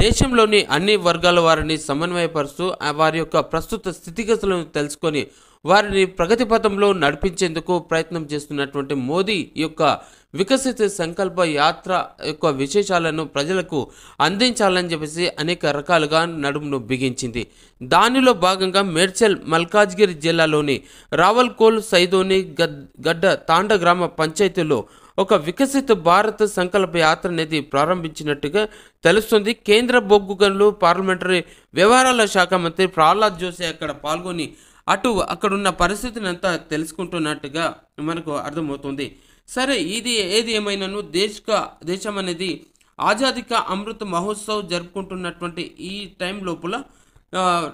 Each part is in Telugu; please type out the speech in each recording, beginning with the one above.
దేశంలోని అన్ని వర్గాల వారిని సమన్వయపరుస్తూ వారి యొక్క ప్రస్తుత స్థితిగతులను తెలుసుకొని వారిని ప్రగతి పథంలో నడిపించేందుకు ప్రయత్నం చేస్తున్నటువంటి మోదీ యొక్క వికసిత సంకల్ప యాత్ర యొక్క విశేషాలను ప్రజలకు అందించాలని చెప్పేసి అనేక రకాలుగా నడుమును బిగించింది దానిలో భాగంగా మేడ్చల్ మల్కాజ్గిరి జిల్లాలోని రావల్కోల్ సైదోని గడ్డ తాండ గ్రామ పంచాయతీలో ఒక వికసిత భారత సంకల్ప యాత్ర అనేది ప్రారంభించినట్టుగా తెలుస్తుంది కేంద్ర బొగ్గు గనులు పార్లమెంటరీ వ్యవహారాల శాఖ మంత్రి ప్రహ్లాద్ జోషి అక్కడ పాల్గొని అటు అక్కడున్న పరిస్థితిని అంతా తెలుసుకుంటున్నట్టుగా మనకు అర్థమవుతుంది సరే ఇది ఏది ఏమైనాను దేశక దేశం అనేది ఆజాదిక అమృత మహోత్సవ్ జరుపుకుంటున్నటువంటి ఈ టైం లోపల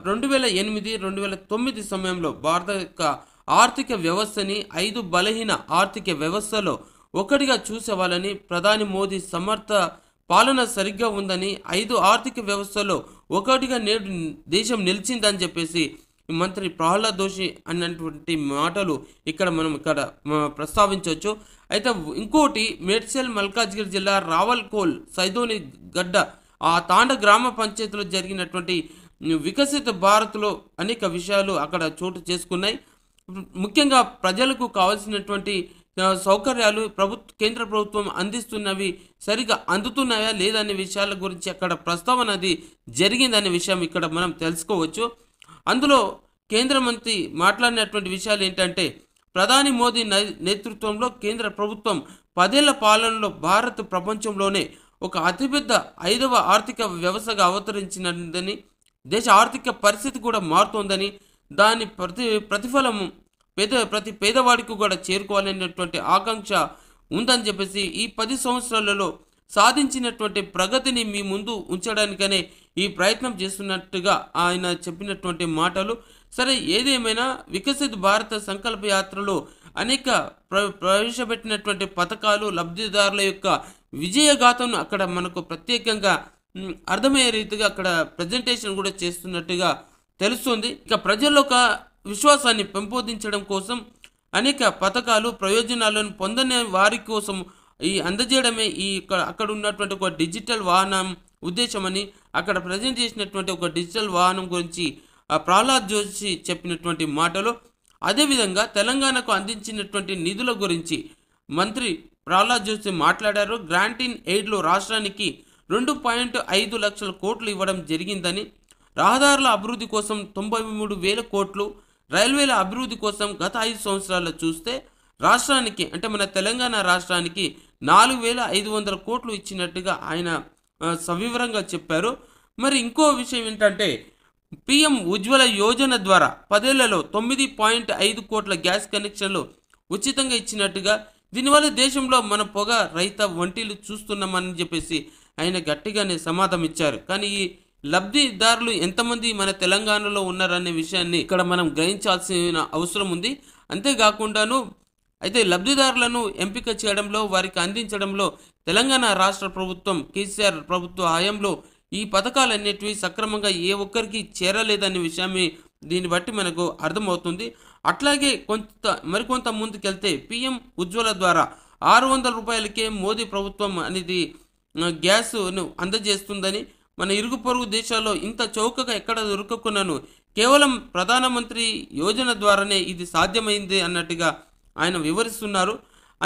రెండు వేల ఎనిమిది రెండు వేల తొమ్మిది సమయంలో భారత యొక్క ఆర్థిక వ్యవస్థని ఐదు బలహీన ఆర్థిక వ్యవస్థలో ఒక్కటిగా చూసేవాళ్ళని ప్రధాని మోదీ సమర్థ పాలన సరిగ్గా ఉందని ఐదు ఆర్థిక వ్యవస్థలో ఒకటిగా నేడు దేశం నిలిచిందని చెప్పేసి మంత్రి ప్రహ్లాద్ దోషి అన్నటువంటి మాటలు ఇక్కడ మనం ఇక్కడ ప్రస్తావించవచ్చు అయితే ఇంకోటి మేడ్చల్ మల్కాజ్గిరి జిల్లా రావల్కోల్ సైదోని గడ్డ ఆ తాండ గ్రామ పంచాయతీలో జరిగినటువంటి వికసిత భారత్లో అనేక విషయాలు అక్కడ చోటు చేసుకున్నాయి ముఖ్యంగా ప్రజలకు కావాల్సినటువంటి సౌకర్యాలు ప్రభుత్వ కేంద్ర ప్రభుత్వం అందిస్తున్నవి సరిగా అందుతున్నాయా లేదనే విషయాల గురించి అక్కడ ప్రస్తావన అది జరిగిందనే విషయం ఇక్కడ మనం తెలుసుకోవచ్చు అందులో కేంద్ర మంత్రి మాట్లాడినటువంటి విషయాలు ఏంటంటే ప్రధాని మోదీ నేతృత్వంలో కేంద్ర ప్రభుత్వం పదేళ్ల పాలనలో భారత్ ప్రపంచంలోనే ఒక అతిపెద్ద ఐదవ ఆర్థిక వ్యవస్థగా అవతరించినదని దేశ ఆర్థిక పరిస్థితి కూడా మారుతోందని దాని ప్రతి ప్రతిఫలము పేద ప్రతి పేదవాడికి కూడా చేరుకోవాలనేటువంటి ఆకాంక్ష ఉందని చెప్పేసి ఈ పది సంవత్సరాలలో సాధించినటువంటి ప్రగతిని మీ ముందు ఉంచడానికనే ఈ ప్రయత్నం చేస్తున్నట్టుగా ఆయన చెప్పినటువంటి మాటలు సరే ఏదేమైనా వికసిత భారత సంకల్ప యాత్రలో అనేక ప్ర ప్రవేశపెట్టినటువంటి పథకాలు లబ్ధిదారుల యొక్క విజయగాథను అక్కడ మనకు ప్రత్యేకంగా అర్థమయ్యే రీతిగా అక్కడ ప్రజెంటేషన్ కూడా చేస్తున్నట్టుగా తెలుస్తుంది ఇక ప్రజల్లో విశ్వాసాన్ని పెంపొందించడం కోసం అనేక పథకాలు ప్రయోజనాలను పొందనే వారి కోసం ఈ అందజేయడమే ఈ అక్కడ ఉన్నటువంటి ఒక డిజిటల్ వాహనం ఉద్దేశమని అక్కడ ప్రజెంట్ చేసినటువంటి ఒక డిజిటల్ వాహనం గురించి ప్రహ్లాద్ జోషి చెప్పినటువంటి మాటలు అదేవిధంగా తెలంగాణకు అందించినటువంటి నిధుల గురించి మంత్రి ప్రహ్లాద్ జోషి మాట్లాడారు గ్రాంట్ ఇన్ ఎయిడ్లో రాష్ట్రానికి రెండు పాయింట్ ఐదు లక్షల కోట్లు ఇవ్వడం జరిగిందని రహదారుల అభివృద్ధి కోసం తొంభై మూడు వేల కోట్లు రైల్వేల అభివృద్ధి కోసం గత ఐదు సంవత్సరాల్లో చూస్తే రాష్ట్రానికి అంటే మన తెలంగాణ రాష్ట్రానికి నాలుగు వేల ఐదు వందల కోట్లు ఇచ్చినట్టుగా ఆయన సవివరంగా చెప్పారు మరి ఇంకో విషయం ఏంటంటే పిఎం ఉజ్వల యోజన ద్వారా పదేళ్లలో తొమ్మిది పాయింట్ ఐదు కోట్ల గ్యాస్ కనెక్షన్లు ఉచితంగా ఇచ్చినట్టుగా దీనివల్ల దేశంలో మన పొగ రైత వంటిలు చూస్తున్నామని చెప్పేసి ఆయన గట్టిగానే సమాధానం ఇచ్చారు కానీ ఈ లబ్ధిదారులు ఎంతమంది మన తెలంగాణలో ఉన్నారనే విషయాన్ని ఇక్కడ మనం గ్రహించాల్సిన అవసరం ఉంది అంతేకాకుండాను అయితే లబ్ధిదారులను ఎంపిక చేయడంలో వారికి అందించడంలో తెలంగాణ రాష్ట్ర ప్రభుత్వం కేసీఆర్ ప్రభుత్వ హయాంలో ఈ పథకాలన్నిటివి సక్రమంగా ఏ ఒక్కరికి చేరలేదనే విషయమే దీన్ని బట్టి మనకు అర్థమవుతుంది అట్లాగే కొంత మరికొంత ముందుకెళ్తే పిఎం ఉజ్వల ద్వారా ఆరు వందల రూపాయలకే మోదీ ప్రభుత్వం అనేది గ్యాస్ను అందజేస్తుందని మన ఇరుగు పొరుగు దేశాల్లో ఇంత చౌకగా ఎక్కడ దొరకకున్నాను కేవలం ప్రధానమంత్రి యోజన ద్వారానే ఇది సాధ్యమైంది అన్నట్టుగా ఆయన వివరిస్తున్నారు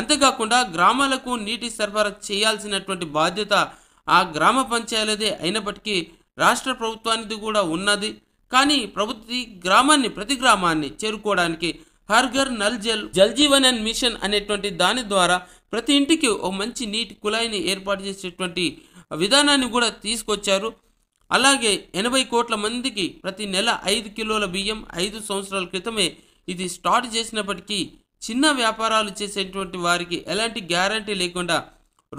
అంతేకాకుండా గ్రామాలకు నీటి సరఫరా చేయాల్సినటువంటి బాధ్యత ఆ గ్రామ పంచాయతీదే అయినప్పటికీ రాష్ట్ర ప్రభుత్వానికి కూడా ఉన్నది కానీ ప్రభుత్వ గ్రామాన్ని ప్రతి గ్రామాన్ని చేరుకోవడానికి హర్ ఘర్ నల్ జల్ జల్ జీవన్ అండ్ మిషన్ అనేటువంటి దాని ద్వారా ప్రతి ఇంటికి ఓ మంచి నీటి కుళాయిని ఏర్పాటు చేసేటువంటి విధానాన్ని కూడా తీసుకొచ్చారు అలాగే ఎనభై కోట్ల మందికి ప్రతి నెల ఐదు కిలోల బియ్యం ఐదు సంవత్సరాల క్రితమే ఇది స్టార్ట్ చేసినప్పటికీ చిన్న వ్యాపారాలు చేసేటువంటి వారికి ఎలాంటి గ్యారంటీ లేకుండా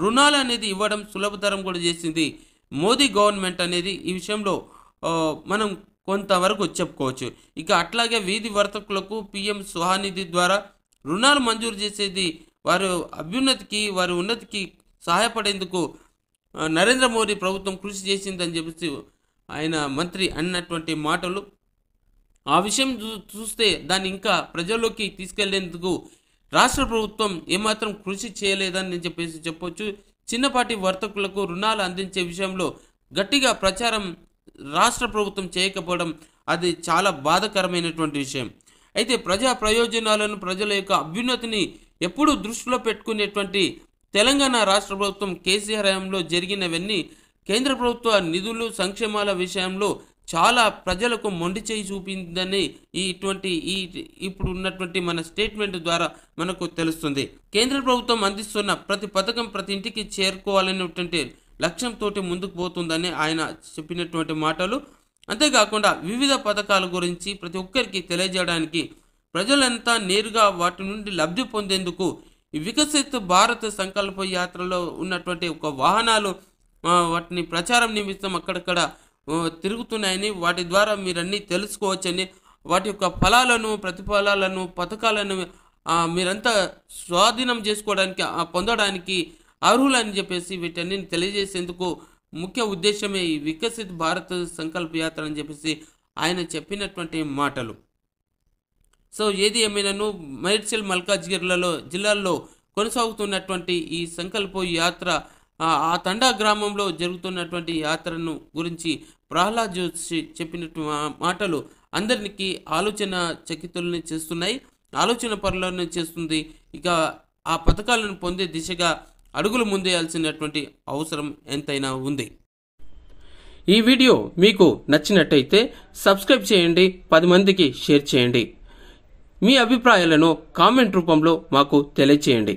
రుణాలు అనేది ఇవ్వడం సులభతరం కూడా చేసింది మోదీ గవర్నమెంట్ అనేది ఈ విషయంలో మనం కొంతవరకు చెప్పుకోవచ్చు ఇక అట్లాగే వీధి వర్తకులకు పిఎం సుహానిధి ద్వారా రుణాలు మంజూరు చేసేది వారు అభ్యున్నతికి వారి ఉన్నతికి సహాయపడేందుకు నరేంద్ర మోదీ ప్రభుత్వం కృషి చేసిందని చెప్పేసి ఆయన మంత్రి అన్నటువంటి మాటలు ఆ విషయం చూస్తే దాన్ని ఇంకా ప్రజల్లోకి తీసుకెళ్లేందుకు రాష్ట్ర ప్రభుత్వం ఏమాత్రం కృషి చేయలేదని చెప్పేసి చెప్పొచ్చు చిన్నపాటి వర్తకులకు రుణాలు అందించే విషయంలో గట్టిగా ప్రచారం రాష్ట్ర ప్రభుత్వం చేయకపోవడం అది చాలా బాధకరమైనటువంటి విషయం అయితే ప్రజా ప్రయోజనాలను ప్రజల యొక్క అభ్యున్నతిని ఎప్పుడూ దృష్టిలో పెట్టుకునేటువంటి తెలంగాణ రాష్ట్ర ప్రభుత్వం కేసీఆర్ హయాంలో జరిగినవన్నీ కేంద్ర ప్రభుత్వ నిధులు సంక్షేమాల విషయంలో చాలా ప్రజలకు మొండి చేయి చూపిందని ఇటువంటి ఈ ఇప్పుడు ఉన్నటువంటి మన స్టేట్మెంట్ ద్వారా మనకు తెలుస్తుంది కేంద్ర ప్రభుత్వం అందిస్తున్న ప్రతి పథకం ప్రతి ఇంటికి చేరుకోవాలనేటువంటి లక్ష్యంతో ముందుకు పోతుందని ఆయన చెప్పినటువంటి మాటలు అంతేకాకుండా వివిధ పథకాల గురించి ప్రతి ఒక్కరికి తెలియజేయడానికి ప్రజలంతా నేరుగా వాటి నుండి లబ్ధి పొందేందుకు ఈ వికసిత్ భారత్ సంకల్ప యాత్రలో ఉన్నటువంటి ఒక వాహనాలు వాటిని ప్రచారం నిమిత్తం అక్కడక్కడ తిరుగుతున్నాయని వాటి ద్వారా మీరన్నీ తెలుసుకోవచ్చని వాటి యొక్క ఫలాలను ప్రతిఫలాలను పథకాలను మీరంతా స్వాధీనం చేసుకోవడానికి పొందడానికి అర్హులని చెప్పేసి వీటన్నిటిని తెలియజేసేందుకు ముఖ్య ఉద్దేశమే ఈ వికసిత్ భారత్ సంకల్ప యాత్ర అని చెప్పేసి ఆయన చెప్పినటువంటి మాటలు సో ఏది ఏమైనాను మైర్చిల్ మల్కాజ్గిర్లలో జిల్లాల్లో కొనసాగుతున్నటువంటి ఈ సంకల్ప యాత్ర ఆ తండా గ్రామంలో జరుగుతున్నటువంటి యాత్రను గురించి ప్రహ్లాద్ జోషి చెప్పిన మాటలు అందరికీ ఆలోచన చకితుల్ని చేస్తున్నాయి ఆలోచన పరులను చేస్తుంది ఇక ఆ పథకాలను పొందే దిశగా అడుగులు ముందేయాల్సినటువంటి అవసరం ఎంతైనా ఉంది ఈ వీడియో మీకు నచ్చినట్టయితే సబ్స్క్రైబ్ చేయండి పది మందికి షేర్ చేయండి మీ అభిప్రాయాలను కామెంట్ రూపంలో మాకు తెలియచేయండి